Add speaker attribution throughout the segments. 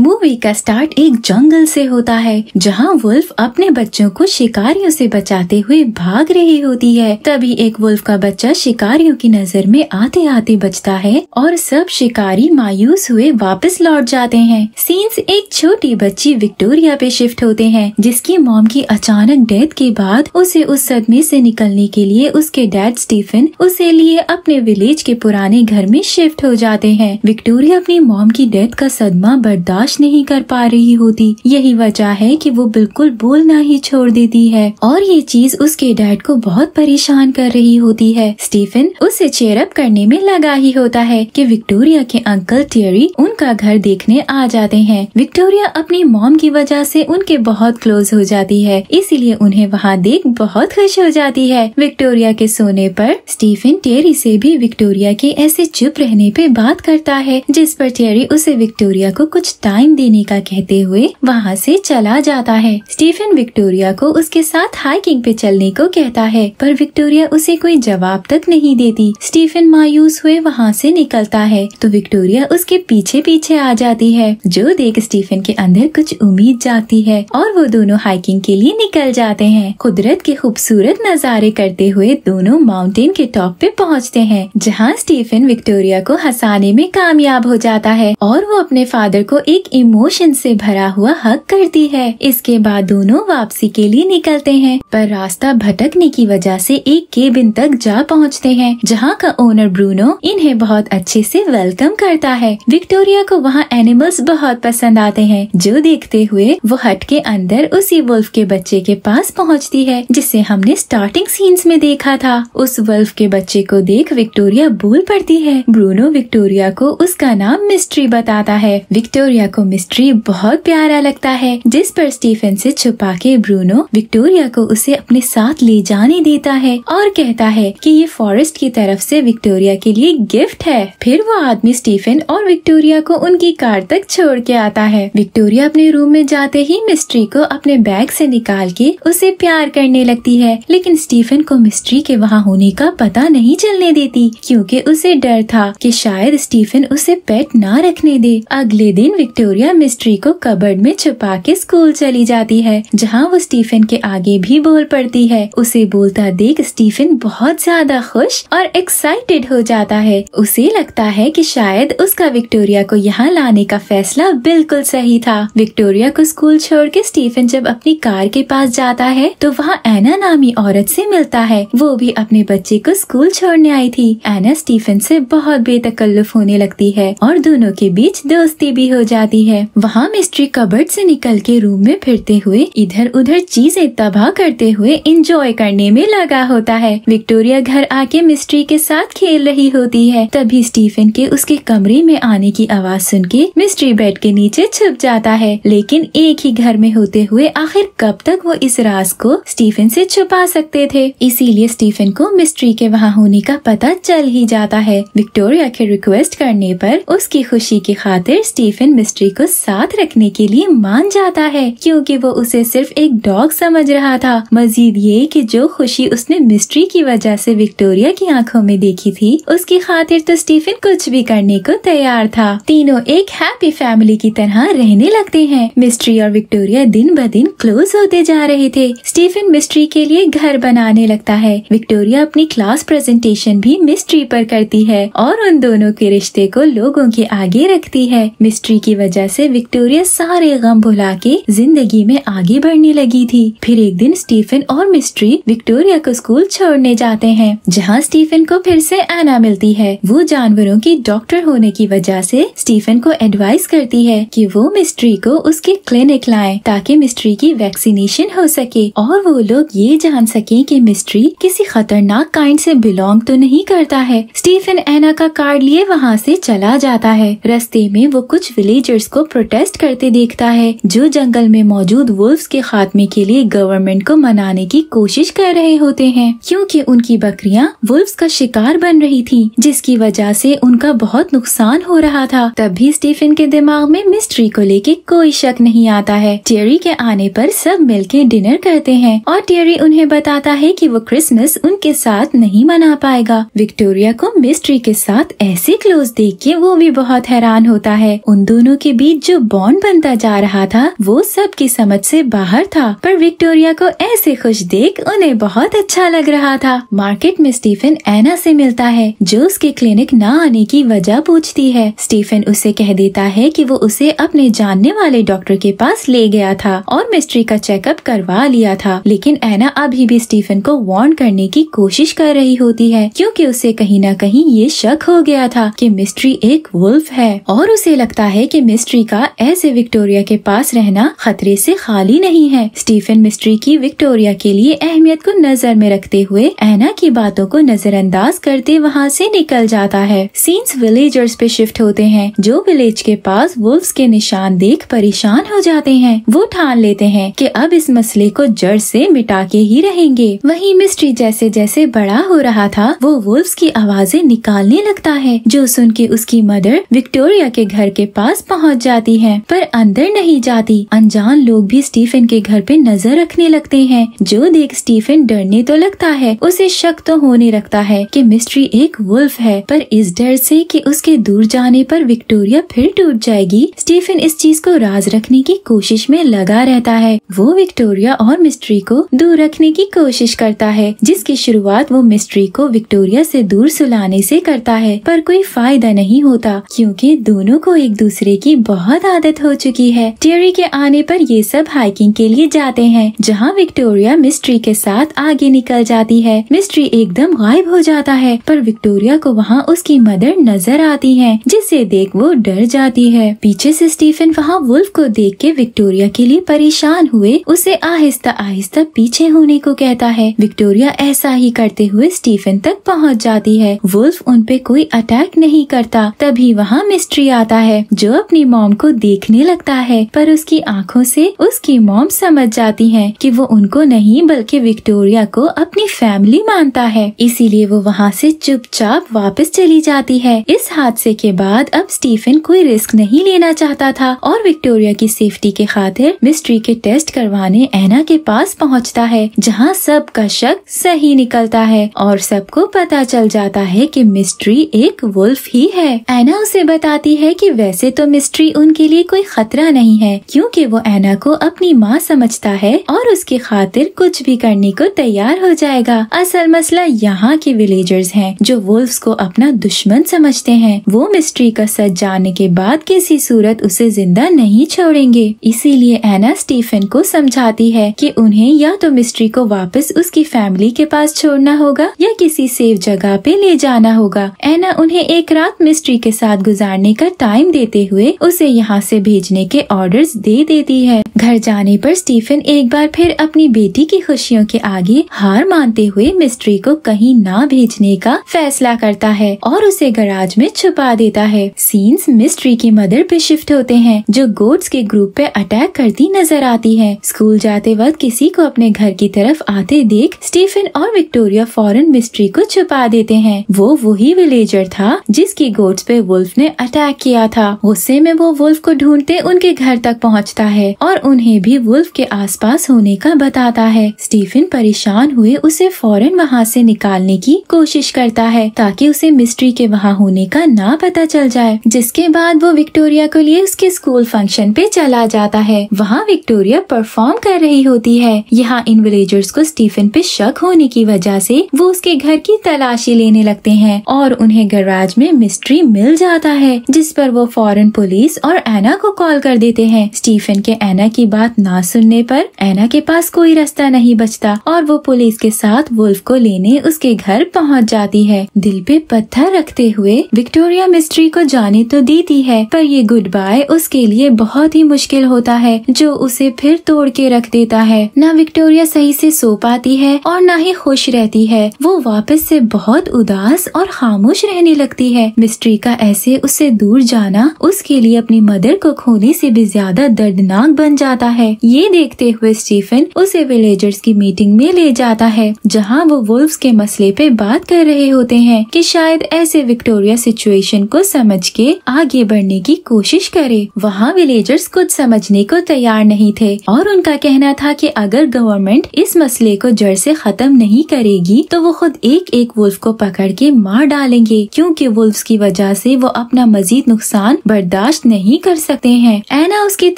Speaker 1: movie का start एक जंगल से होता है जहां वुल्फ अपने बच्चों को शिकारियों से बचाते हुए भाग रही होती है तभी एक वुल्फ का बच्चा शिकारियों की नजर में आते आते बचता है और सब शिकारी मायूस हुए वापस लौट जाते हैं सीन्स एक छोटी बच्ची विक्टोरिया पे शिफ्ट होते हैं जिसकी मॉम की अचानक डेथ के बाद उसे उस सदमे से निकलने के लिए उसके डैड स्टीफन उसे लिए अपने विलेज के पुराने घर में शिफ्ट हो जाते हैं विक्टोरिया अपनी मॉम की डेथ का सदमा बर्दाश्त बर्दाश्त नहीं कर पा रही होती यही वजह है कि वो बिल्कुल बोलना ही छोड़ देती है और ये चीज उसके डैड को बहुत परेशान कर रही होती है स्टीफन उसे चेयरअप करने में लगा ही होता है की विक्टोरिया के अंकल टेरी उनका घर देखने आ जाते हैं विक्टोरिया अपनी मॉम की वजह ऐसी उनके बहुत क्लोज हो जाती है इसीलिए उन्हें वहाँ देख बहुत खुश हो जाती है विक्टोरिया के सोने पर स्टीफन टेरी से भी विक्टोरिया के ऐसे चुप रहने पे बात करता है जिस पर टेरी उसे विक्टोरिया को कुछ टाइम टाइम देने का कहते हुए वहाँ से चला जाता है स्टीफन विक्टोरिया को उसके साथ हाइकिंग पे चलने को कहता है पर विक्टोरिया उसे कोई जवाब तक नहीं देती स्टीफन मायूस हुए वहाँ से निकलता है तो विक्टोरिया उसके पीछे पीछे आ जाती है जो देख स्टीफन के अंदर कुछ उम्मीद जाती है और वो दोनों हाइकिंग के लिए निकल जाते हैं कुदरत के खूबसूरत नज़ारे करते हुए दोनों माउंटेन के टॉप पे पहुँचते हैं जहाँ स्टीफन विक्टोरिया को हंसाने में कामयाब हो जाता है और वो अपने फादर को एक एक इमोशन से भरा हुआ हक करती है इसके बाद दोनों वापसी के लिए निकलते हैं पर रास्ता भटकने की वजह से एक केबिन तक जा पहुंचते हैं जहां का ओनर ब्रूनो इन्हें बहुत अच्छे से वेलकम करता है विक्टोरिया को वहां एनिमल्स बहुत पसंद आते हैं जो देखते हुए वो हट के अंदर उसी वुल्फ के बच्चे के पास पहुँचती है जिसे हमने स्टार्टिंग सीन्स में देखा था उस वुल्फ के बच्चे को देख विक्टोरिया बोल पड़ती है ब्रूनो विक्टोरिया को उसका नाम मिस्ट्री बताता है विक्टोरिया को मिस्ट्री बहुत प्यारा लगता है जिस पर स्टीफन से छुपा के ब्रूनो विक्टोरिया को उसे अपने साथ ले जाने देता है और कहता है कि ये फॉरेस्ट की तरफ से विक्टोरिया के लिए गिफ्ट है फिर वो आदमी स्टीफन और विक्टोरिया को उनकी कार तक छोड़ के आता है विक्टोरिया अपने रूम में जाते ही मिस्ट्री को अपने बैग से निकाल के उसे प्यार करने लगती है लेकिन स्टीफन को मिस्ट्री के वहाँ होने का पता नहीं चलने देती क्योंकि उसे डर था कि शायद स्टीफन उसे पेट ना रखने दे अगले दिन विक्टोरिया विक्टोरिया मिस्ट्री को कबर्ड में छुपा के स्कूल चली जाती है जहाँ वो स्टीफन के आगे भी बोल पड़ती है उसे बोलता देख स्टीफन बहुत ज्यादा खुश और एक्साइटेड हो जाता है उसे लगता है कि शायद उसका विक्टोरिया को यहाँ लाने का फैसला बिल्कुल सही था विक्टोरिया को स्कूल छोड़ के स्टीफन जब अपनी कार के पास जाता है तो वहाँ एना नामी औरत से मिलता है वो भी अपने बच्चे को स्कूल छोड़ने आई थी एना स्टीफन से बहुत बेतकल्लुफ होने लगती है और दोनों के बीच दोस्ती भी हो जाती जाती है वहाँ मिस्ट्री कबर्ड से निकल के रूम में फिरते हुए इधर उधर चीजें तबाह करते हुए इंजॉय करने में लगा होता है विक्टोरिया घर आके मिस्ट्री के साथ खेल रही होती है तभी स्टीफन के उसके कमरे में आने की आवाज सुन के मिस्ट्री बेड के नीचे छुप जाता है लेकिन एक ही घर में होते हुए आखिर कब तक वो इस राज को स्टीफन से छुपा सकते थे इसीलिए स्टीफन को मिस्ट्री के वहाँ होने का पता चल ही जाता है विक्टोरिया के रिक्वेस्ट करने पर उसकी खुशी की खातिर स्टीफन मिस्ट्री मिस्ट्री को साथ रखने के लिए मान जाता है क्योंकि वो उसे सिर्फ एक डॉग समझ रहा था मजीद ये कि जो खुशी उसने मिस्ट्री की वजह से विक्टोरिया की आंखों में देखी थी उसकी खातिर तो स्टीफन कुछ भी करने को तैयार था तीनों एक हैप्पी फैमिली की तरह रहने लगते है मिस्ट्री और विक्टोरिया दिन ब दिन क्लोज होते जा रहे थे स्टीफन मिस्ट्री के लिए घर बनाने लगता है विक्टोरिया अपनी क्लास प्रेजेंटेशन भी मिस्ट्री पर करती है और उन दोनों के रिश्ते को लोगों के आगे रखती है मिस्ट्री की वजह वजह से विक्टोरिया सारे गम भुला के जिंदगी में आगे बढ़ने लगी थी फिर एक दिन स्टीफन और मिस्ट्री विक्टोरिया को स्कूल छोड़ने जाते हैं जहाँ स्टीफन को फिर से एना मिलती है वो जानवरों की डॉक्टर होने की वजह से स्टीफन को एडवाइस करती है कि वो मिस्ट्री को उसके क्लिनिक लाए ताकि मिस्ट्री की वैक्सीनेशन हो सके और वो लोग ये जान सके कि मिस्ट्री किसी खतरनाक काइंड से बिलोंग तो नहीं करता है स्टीफन एना का कार्ड लिए वहाँ से चला जाता है रस्ते में वो कुछ विलेजर लीडर्स को प्रोटेस्ट करते देखता है जो जंगल में मौजूद वुल्फ के खात्मे के लिए गवर्नमेंट को मनाने की कोशिश कर रहे होते हैं क्योंकि उनकी बकरियां वुल्फ का शिकार बन रही थी जिसकी वजह से उनका बहुत नुकसान हो रहा था तब भी स्टीफन के दिमाग में मिस्ट्री को लेके कोई शक नहीं आता है टेरी के आने आरोप सब मिल डिनर करते हैं और टेरी उन्हें बताता है की वो क्रिसमस उनके साथ नहीं मना पाएगा विक्टोरिया को मिस्ट्री के साथ ऐसे क्लोज देख के वो भी बहुत हैरान होता है उन दोनों के के बीच जो बॉन्ड बनता जा रहा था वो सबकी समझ से बाहर था पर विक्टोरिया को ऐसे खुश देख उन्हें बहुत अच्छा लग रहा था मार्केट में स्टीफन एना से मिलता है जो उसके क्लिनिक न आने की वजह पूछती है स्टीफन उसे कह देता है कि वो उसे अपने जानने वाले डॉक्टर के पास ले गया था और मिस्ट्री का चेकअप करवा लिया था लेकिन एना अभी भी स्टीफन को वार्न करने की कोशिश कर रही होती है क्योंकि उसे कहीं न कहीं ये शक हो गया था कि मिस्ट्री एक वुल्फ है और उसे लगता है कि मिस्ट्री का ऐसे विक्टोरिया के पास रहना खतरे से खाली नहीं है स्टीफन मिस्ट्री की विक्टोरिया के लिए अहमियत को नजर में रखते हुए एना की बातों को नजरअंदाज करते वहाँ से निकल जाता है सीन्स विलेजर्स पे शिफ्ट होते हैं जो विलेज के पास वुल्फ के निशान देख परेशान हो जाते हैं वो ठान लेते हैं कि अब इस मसले को जड़ से मिटा के ही रहेंगे वही मिस्ट्री जैसे जैसे बड़ा हो रहा था वो वुल्फ की आवाजें निकालने लगता है जो सुन के उसकी मदर विक्टोरिया के घर के पास पहुँच पहुंच जाती है पर अंदर नहीं जाती अनजान लोग भी स्टीफन के घर पे नजर रखने लगते हैं जो देख स्टीफन डरने तो लगता है उसे शक तो होने लगता है कि मिस्ट्री एक वुल्फ है पर इस डर से कि उसके दूर जाने पर विक्टोरिया फिर टूट जाएगी स्टीफन इस चीज को राज रखने की कोशिश में लगा रहता है वो विक्टोरिया और मिस्ट्री को दूर रखने की कोशिश करता है जिसकी शुरुआत वो मिस्ट्री को विक्टोरिया से दूर सुलाने से करता है पर कोई फायदा नहीं होता क्योंकि दोनों को एक दूसरे की की बहुत आदत हो चुकी है टेरी के आने पर ये सब हाइकिंग के लिए जाते हैं जहाँ विक्टोरिया मिस्ट्री के साथ आगे निकल जाती है मिस्ट्री एकदम गायब हो जाता है पर विक्टोरिया को वहाँ उसकी मदर नजर आती है जिसे देख वो डर जाती है पीछे से स्टीफन वहाँ वुल्फ को देख के विक्टोरिया के लिए परेशान हुए उसे आहिस्ता आहिस्ता पीछे होने को कहता है विक्टोरिया ऐसा ही करते हुए स्टीफन तक पहुँच जाती है वुल्फ उन पे कोई अटैक नहीं करता तभी वहाँ मिस्ट्री आता है जो अपनी अपनी मॉम को देखने लगता है पर उसकी आंखों से उसकी मॉम समझ जाती है कि वो उनको नहीं बल्कि विक्टोरिया को अपनी फैमिली मानता है इसीलिए वो वहाँ से चुपचाप वापस चली जाती है इस हादसे के बाद अब स्टीफन कोई रिस्क नहीं लेना चाहता था और विक्टोरिया की सेफ्टी के खातिर मिस्ट्री के टेस्ट करवाने एना के पास पहुँचता है जहाँ सबका शक सही निकलता है और सबको पता चल जाता है कि मिस्ट्री एक वुल्फ ही है एना उसे बताती है कि वैसे तो मिस्ट्री मिस्ट्री उनके लिए कोई खतरा नहीं है क्योंकि वो ऐना को अपनी माँ समझता है और उसकी खातिर कुछ भी करने को तैयार हो जाएगा असल मसला यहाँ के विलेजर्स हैं जो वुल्फ को अपना दुश्मन समझते हैं वो मिस्ट्री का सच जानने के बाद किसी सूरत उसे जिंदा नहीं छोड़ेंगे इसीलिए ऐना स्टीफन को समझाती है की उन्हें या तो मिस्ट्री को वापस उसकी फैमिली के पास छोड़ना होगा या किसी सेफ जगह पे ले जाना होगा ऐना उन्हें एक रात मिस्ट्री के साथ गुजारने का टाइम देते हुए उसे यहाँ से भेजने के ऑर्डर्स दे देती है घर जाने पर स्टीफन एक बार फिर अपनी बेटी की खुशियों के आगे हार मानते हुए मिस्ट्री को कहीं ना भेजने का फैसला करता है और उसे गराज में छुपा देता है सीन्स मिस्ट्री की मदर पे शिफ्ट होते हैं जो गोड्स के ग्रुप पे अटैक करती नजर आती है स्कूल जाते वक्त किसी को अपने घर की तरफ आते देख स्टीफन और विक्टोरिया फॉरन मिस्ट्री को छुपा देते हैं वो वही विलेजर था जिसकी गोड्स पे वुल्फ ने अटैक किया था गुस्से में में वो वुल्फ को ढूंढते उनके घर तक पहुंचता है और उन्हें भी वुल्फ के आसपास होने का बताता है स्टीफन परेशान हुए उसे फौरन वहाँ से निकालने की कोशिश करता है ताकि उसे मिस्ट्री के वहाँ होने का ना पता चल जाए जिसके बाद वो विक्टोरिया को लिए उसके स्कूल फंक्शन पे चला जाता है वहाँ विक्टोरिया परफॉर्म कर रही होती है यहाँ इन विलेजर्स को स्टीफन पे शक होने की वजह से वो उसके घर की तलाशी लेने लगते हैं और उन्हें गराज में मिस्ट्री मिल जाता है जिस पर वो फॉरन पुलिस पुलिस और एना को कॉल कर देते हैं स्टीफन के एना की बात ना सुनने पर एना के पास कोई रास्ता नहीं बचता और वो पुलिस के साथ वुल्फ को लेने उसके घर पहुंच जाती है दिल पे पत्थर रखते हुए विक्टोरिया मिस्ट्री को जाने तो देती है पर ये गुड बाय उसके लिए बहुत ही मुश्किल होता है जो उसे फिर तोड़ के रख देता है न विक्टोरिया सही से सो पाती है और न ही खुश रहती है वो वापस से बहुत उदास और खामोश रहने लगती है मिस्ट्री का ऐसे उससे दूर जाना उसके लिए अपनी मदर को खोने से भी ज्यादा दर्दनाक बन जाता है ये देखते हुए स्टीफन उसे विलेजर्स की मीटिंग में ले जाता है जहाँ वो वुल्फ के मसले पे बात कर रहे होते हैं कि शायद ऐसे विक्टोरिया सिचुएशन को समझ के आगे बढ़ने की कोशिश करे वहाँ विलेजर्स कुछ समझने को तैयार नहीं थे और उनका कहना था कि अगर गवर्नमेंट इस मसले को जड़ से खत्म नहीं करेगी तो वो खुद एक एक वुल्फ को पकड़ के मार डालेंगे क्योंकि वुल्फ की वजह से वो अपना मजीद नुकसान बर्दाश्त बर्दाश्त नहीं कर सकते हैं एना उसकी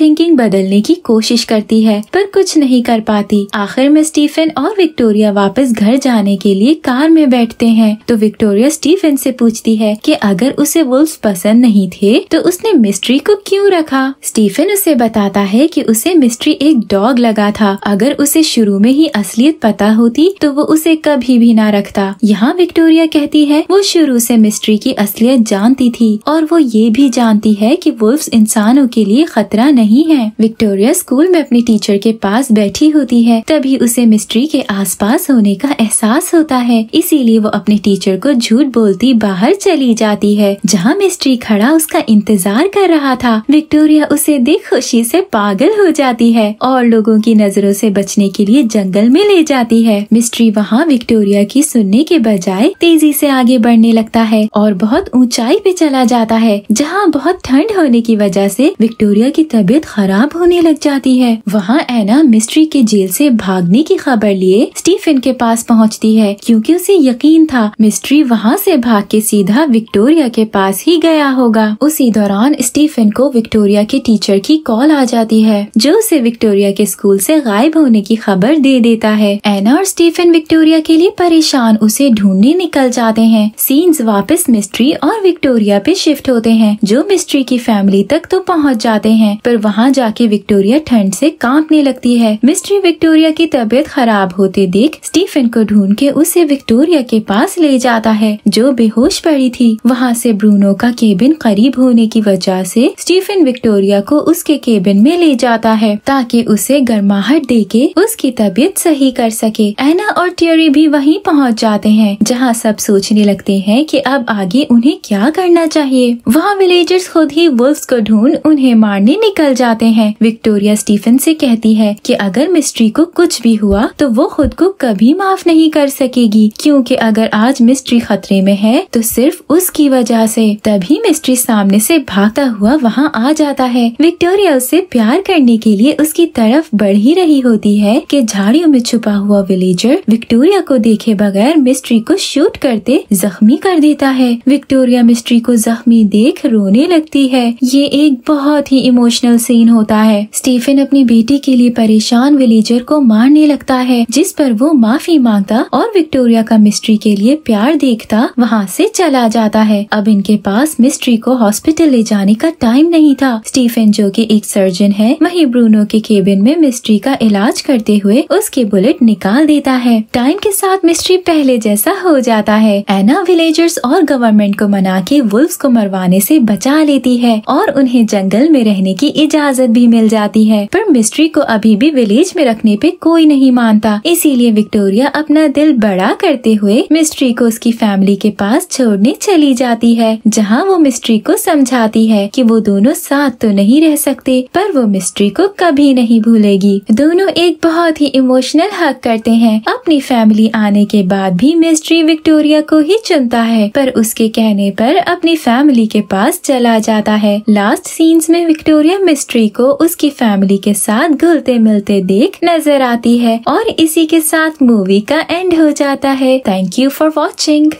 Speaker 1: थिंकिंग बदलने की कोशिश करती है पर कुछ नहीं कर पाती आखिर में स्टीफन और विक्टोरिया वापस घर जाने के लिए कार में बैठते हैं तो विक्टोरिया स्टीफन से पूछती है कि अगर उसे वुल्फ पसंद नहीं थे तो उसने मिस्ट्री को क्यों रखा स्टीफन उसे बताता है कि उसे मिस्ट्री एक डॉग लगा था अगर उसे शुरू में ही असलियत पता होती तो वो उसे कभी भी ना रखता यहाँ विक्टोरिया कहती है वो शुरू से मिस्ट्री की असलियत जानती थी और वो ये भी जानती है कि वुल्फ इंसानों के लिए खतरा नहीं है विक्टोरिया स्कूल में अपने टीचर के पास बैठी होती है तभी उसे मिस्ट्री के आसपास होने का एहसास होता है इसीलिए वो अपने टीचर को झूठ बोलती बाहर चली जाती है जहाँ मिस्ट्री खड़ा उसका इंतजार कर रहा था विक्टोरिया उसे देख खुशी से पागल हो जाती है और लोगों की नजरों से बचने के लिए जंगल में ले जाती है मिस्ट्री वहाँ विक्टोरिया की सुनने के बजाय तेजी से आगे बढ़ने लगता है और बहुत ऊंचाई पे चला जाता है जहाँ बहुत ठंड ब्लाइंड होने की वजह से विक्टोरिया की तबीयत खराब होने लग जाती है वहाँ एना मिस्ट्री के जेल से भागने की खबर लिए स्टीफन के पास पहुँचती है क्योंकि उसे यकीन था मिस्ट्री वहाँ से भाग के सीधा विक्टोरिया के पास ही गया होगा उसी दौरान स्टीफन को विक्टोरिया के टीचर की कॉल आ जाती है जो उसे विक्टोरिया के स्कूल से गायब होने की खबर दे देता है एना और स्टीफन विक्टोरिया के लिए परेशान उसे ढूंढने निकल जाते हैं सीन्स वापस मिस्ट्री और विक्टोरिया पे शिफ्ट होते हैं जो मिस्ट्री की फैमिली तक तो पहुंच जाते हैं पर वहां जाके विक्टोरिया ठंड से कांपने लगती है मिस्ट्री विक्टोरिया की तबीयत खराब होते देख स्टीफन को ढूंढ के उसे विक्टोरिया के पास ले जाता है जो बेहोश पड़ी थी वहाँ से ब्रूनो का केबिन करीब होने की वजह ऐसी स्टीफन विक्टोरिया को उसके केबिन में ले जाता है ताकि उसे गर्माहट दे के उसकी तबीयत सही कर सके एना और टियरी भी वही पहुँच जाते हैं जहाँ सब सोचने लगते हैं कि अब आगे उन्हें क्या करना चाहिए वहाँ विलेजर्स खुद ही वुल्फ्स को ढूंढ उन्हें मारने निकल जाते हैं विक्टोरिया स्टीफन से कहती है कि अगर मिस्ट्री को कुछ भी हुआ तो वो खुद को कभी माफ नहीं कर सकेगी क्योंकि अगर आज मिस्ट्री खतरे में है तो सिर्फ उसकी वजह से तभी मिस्ट्री सामने से भागता हुआ वहाँ आ जाता है विक्टोरिया उसे प्यार करने के लिए उसकी तरफ बढ़ ही रही होती है की झाड़ियों में छुपा हुआ विलेजर विक्टोरिया को देखे बगैर मिस्ट्री को शूट करते जख्मी कर देता है विक्टोरिया मिस्ट्री को जख्मी देख रोने लगती है है ये एक बहुत ही इमोशनल सीन होता है स्टीफन अपनी बेटी के लिए परेशान विलेजर को मारने लगता है जिस पर वो माफी मांगता और विक्टोरिया का मिस्ट्री के लिए प्यार देखता वहाँ से चला जाता है अब इनके पास मिस्ट्री को हॉस्पिटल ले जाने का टाइम नहीं था स्टीफन जो की एक सर्जन है वही ब्रूनो के केबिन में मिस्ट्री का इलाज करते हुए उसके बुलेट निकाल देता है टाइम के साथ मिस्ट्री पहले जैसा हो जाता है एना विलेजर्स और गवर्नमेंट को मना के वुल्फ को मरवाने से बचा लेती है है और उन्हें जंगल में रहने की इजाजत भी मिल जाती है पर मिस्ट्री को अभी भी विलेज में रखने पे कोई नहीं मानता इसीलिए विक्टोरिया अपना दिल बड़ा करते हुए मिस्ट्री को उसकी फैमिली के पास छोड़ने चली जाती है जहाँ वो मिस्ट्री को समझाती है की वो दोनों साथ तो नहीं रह सकते पर वो मिस्ट्री को कभी नहीं भूलेगी दोनों एक बहुत ही इमोशनल हक करते हैं अपनी फैमिली आने के बाद भी मिस्ट्री विक्टोरिया को ही चुनता है पर उसके कहने पर अपनी फैमिली के पास चला जाता है लास्ट सीन्स में विक्टोरिया मिस्ट्री को उसकी फैमिली के साथ घुलते मिलते देख नजर आती है और इसी के साथ मूवी का एंड हो जाता है थैंक यू फॉर वॉचिंग